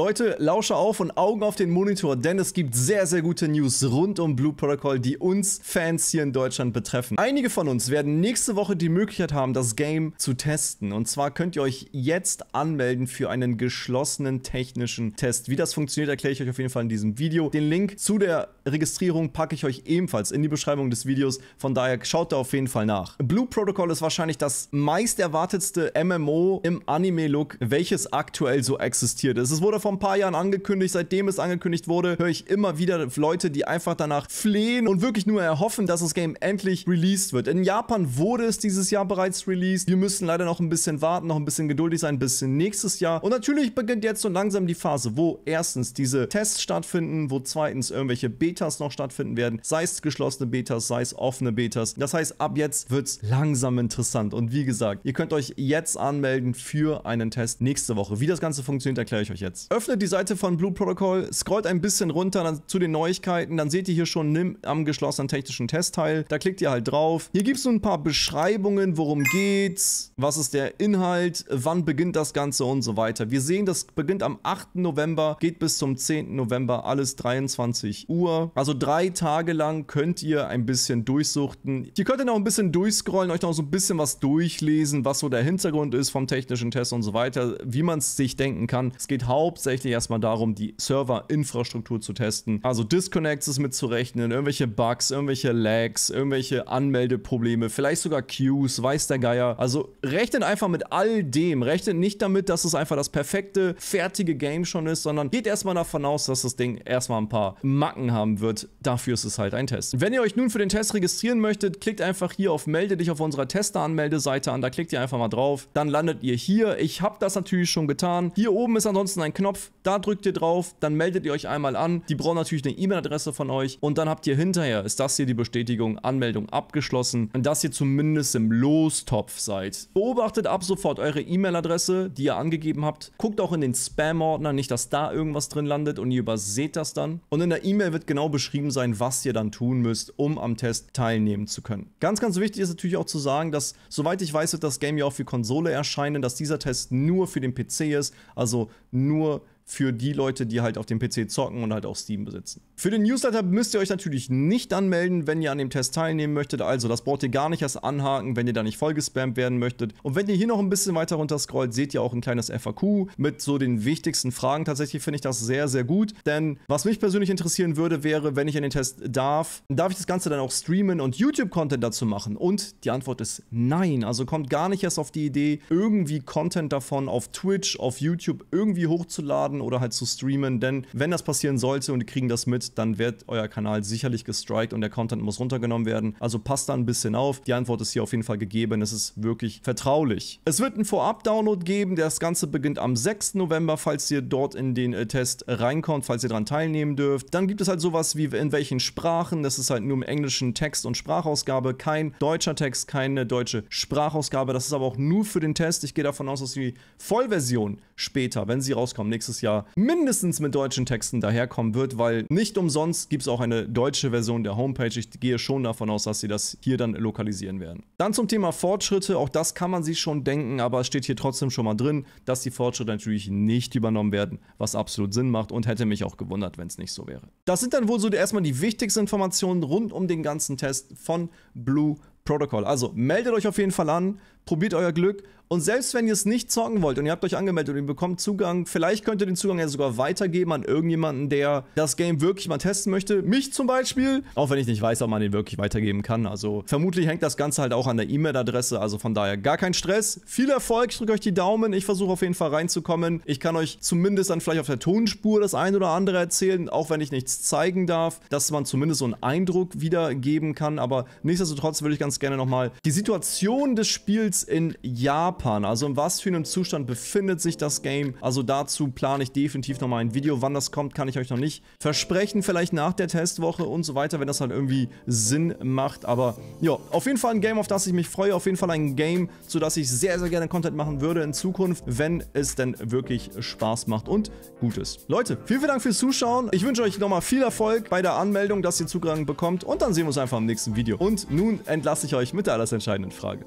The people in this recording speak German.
Leute, Lausche auf und Augen auf den Monitor, denn es gibt sehr, sehr gute News rund um Blue Protocol, die uns Fans hier in Deutschland betreffen. Einige von uns werden nächste Woche die Möglichkeit haben, das Game zu testen. Und zwar könnt ihr euch jetzt anmelden für einen geschlossenen technischen Test. Wie das funktioniert, erkläre ich euch auf jeden Fall in diesem Video. Den Link zu der Registrierung packe ich euch ebenfalls in die Beschreibung des Videos. Von daher schaut da auf jeden Fall nach. Blue Protocol ist wahrscheinlich das meist erwartetste MMO im Anime-Look, welches aktuell so existiert ist. Es wurde vor ein paar Jahren angekündigt. Seitdem es angekündigt wurde, höre ich immer wieder Leute, die einfach danach flehen und wirklich nur erhoffen, dass das Game endlich released wird. In Japan wurde es dieses Jahr bereits released. Wir müssen leider noch ein bisschen warten, noch ein bisschen geduldig sein, bis nächstes Jahr. Und natürlich beginnt jetzt so langsam die Phase, wo erstens diese Tests stattfinden, wo zweitens irgendwelche Beta Betas noch stattfinden werden, sei es geschlossene Betas, sei es offene Betas. Das heißt, ab jetzt wird es langsam interessant. Und wie gesagt, ihr könnt euch jetzt anmelden für einen Test nächste Woche. Wie das Ganze funktioniert, erkläre ich euch jetzt. Öffnet die Seite von Blue Protocol, scrollt ein bisschen runter dann, zu den Neuigkeiten, dann seht ihr hier schon nimm am geschlossenen technischen Test teil. Da klickt ihr halt drauf. Hier gibt es so ein paar Beschreibungen, worum geht's, was ist der Inhalt, wann beginnt das Ganze und so weiter. Wir sehen, das beginnt am 8. November, geht bis zum 10. November, alles 23 Uhr. Genau. Also drei Tage lang könnt ihr ein bisschen durchsuchten. Hier könnt ihr noch ein bisschen durchscrollen, euch noch so ein bisschen was durchlesen, was so der Hintergrund ist vom technischen Test und so weiter, wie man es sich denken kann. Es geht hauptsächlich erstmal darum, die Serverinfrastruktur zu testen. Also Disconnects ist mitzurechnen, irgendwelche Bugs, irgendwelche Lags, irgendwelche Anmeldeprobleme, vielleicht sogar Queues, weiß der Geier. Also rechnet einfach mit all dem. Rechnet nicht damit, dass es einfach das perfekte, fertige Game schon ist, sondern geht erstmal davon aus, dass das Ding erstmal ein paar Macken haben haben wird. Dafür ist es halt ein Test. Wenn ihr euch nun für den Test registrieren möchtet, klickt einfach hier auf Melde dich auf unserer Tester-Anmeldeseite an. Da klickt ihr einfach mal drauf. Dann landet ihr hier. Ich habe das natürlich schon getan. Hier oben ist ansonsten ein Knopf. Da drückt ihr drauf. Dann meldet ihr euch einmal an. Die brauchen natürlich eine E-Mail-Adresse von euch. Und dann habt ihr hinterher, ist das hier die Bestätigung, Anmeldung abgeschlossen. Und dass ihr zumindest im Lostopf seid. Beobachtet ab sofort eure E-Mail-Adresse, die ihr angegeben habt. Guckt auch in den Spam-Ordner, nicht, dass da irgendwas drin landet und ihr überseht das dann. Und in der E-Mail wird genau genau beschrieben sein, was ihr dann tun müsst, um am Test teilnehmen zu können. Ganz, ganz wichtig ist natürlich auch zu sagen, dass, soweit ich weiß, wird das Game ja auch für Konsole erscheinen, dass dieser Test nur für den PC ist, also nur für die Leute, die halt auf dem PC zocken und halt auch Steam besitzen. Für den Newsletter müsst ihr euch natürlich nicht anmelden, wenn ihr an dem Test teilnehmen möchtet. Also das braucht ihr gar nicht erst anhaken, wenn ihr da nicht vollgespammt werden möchtet. Und wenn ihr hier noch ein bisschen weiter runter scrollt, seht ihr auch ein kleines FAQ mit so den wichtigsten Fragen. Tatsächlich finde ich das sehr, sehr gut. Denn was mich persönlich interessieren würde, wäre, wenn ich an den Test darf, darf ich das Ganze dann auch streamen und YouTube-Content dazu machen? Und die Antwort ist nein. Also kommt gar nicht erst auf die Idee, irgendwie Content davon auf Twitch, auf YouTube irgendwie hochzuladen hochladen oder halt zu streamen, denn wenn das passieren sollte und die kriegen das mit, dann wird euer Kanal sicherlich gestrikt und der Content muss runtergenommen werden. Also passt da ein bisschen auf. Die Antwort ist hier auf jeden Fall gegeben. Es ist wirklich vertraulich. Es wird einen Vorab-Download geben. Das Ganze beginnt am 6. November, falls ihr dort in den äh, Test reinkommt, falls ihr daran teilnehmen dürft. Dann gibt es halt sowas wie in welchen Sprachen. Das ist halt nur im englischen Text und Sprachausgabe. Kein deutscher Text, keine deutsche Sprachausgabe. Das ist aber auch nur für den Test. Ich gehe davon aus, dass die Vollversion später, wenn sie rauskommt, nächstes Jahr wieder mindestens mit deutschen Texten daherkommen wird, weil nicht umsonst gibt es auch eine deutsche Version der Homepage. Ich gehe schon davon aus, dass sie das hier dann lokalisieren werden. Dann zum Thema Fortschritte. Auch das kann man sich schon denken, aber es steht hier trotzdem schon mal drin, dass die Fortschritte natürlich nicht übernommen werden, was absolut Sinn macht und hätte mich auch gewundert, wenn es nicht so wäre. Das sind dann wohl so erstmal die wichtigsten Informationen rund um den ganzen Test von Blue Protocol. Also meldet euch auf jeden Fall an probiert euer Glück. Und selbst wenn ihr es nicht zocken wollt und ihr habt euch angemeldet und ihr bekommt Zugang, vielleicht könnt ihr den Zugang ja sogar weitergeben an irgendjemanden, der das Game wirklich mal testen möchte. Mich zum Beispiel. Auch wenn ich nicht weiß, ob man den wirklich weitergeben kann. Also vermutlich hängt das Ganze halt auch an der E-Mail-Adresse. Also von daher gar kein Stress. Viel Erfolg. Ich drücke euch die Daumen. Ich versuche auf jeden Fall reinzukommen. Ich kann euch zumindest dann vielleicht auf der Tonspur das ein oder andere erzählen, auch wenn ich nichts zeigen darf, dass man zumindest so einen Eindruck wiedergeben kann. Aber nichtsdestotrotz würde ich ganz gerne nochmal die Situation des Spiels in Japan? Also in was für einem Zustand befindet sich das Game? Also dazu plane ich definitiv nochmal ein Video. Wann das kommt, kann ich euch noch nicht versprechen. Vielleicht nach der Testwoche und so weiter, wenn das halt irgendwie Sinn macht. Aber ja, auf jeden Fall ein Game, auf das ich mich freue. Auf jeden Fall ein Game, zu das ich sehr, sehr gerne Content machen würde in Zukunft, wenn es denn wirklich Spaß macht und gut ist. Leute, vielen, vielen Dank fürs Zuschauen. Ich wünsche euch nochmal viel Erfolg bei der Anmeldung, dass ihr Zugang bekommt. Und dann sehen wir uns einfach im nächsten Video. Und nun entlasse ich euch mit der alles entscheidenden Frage.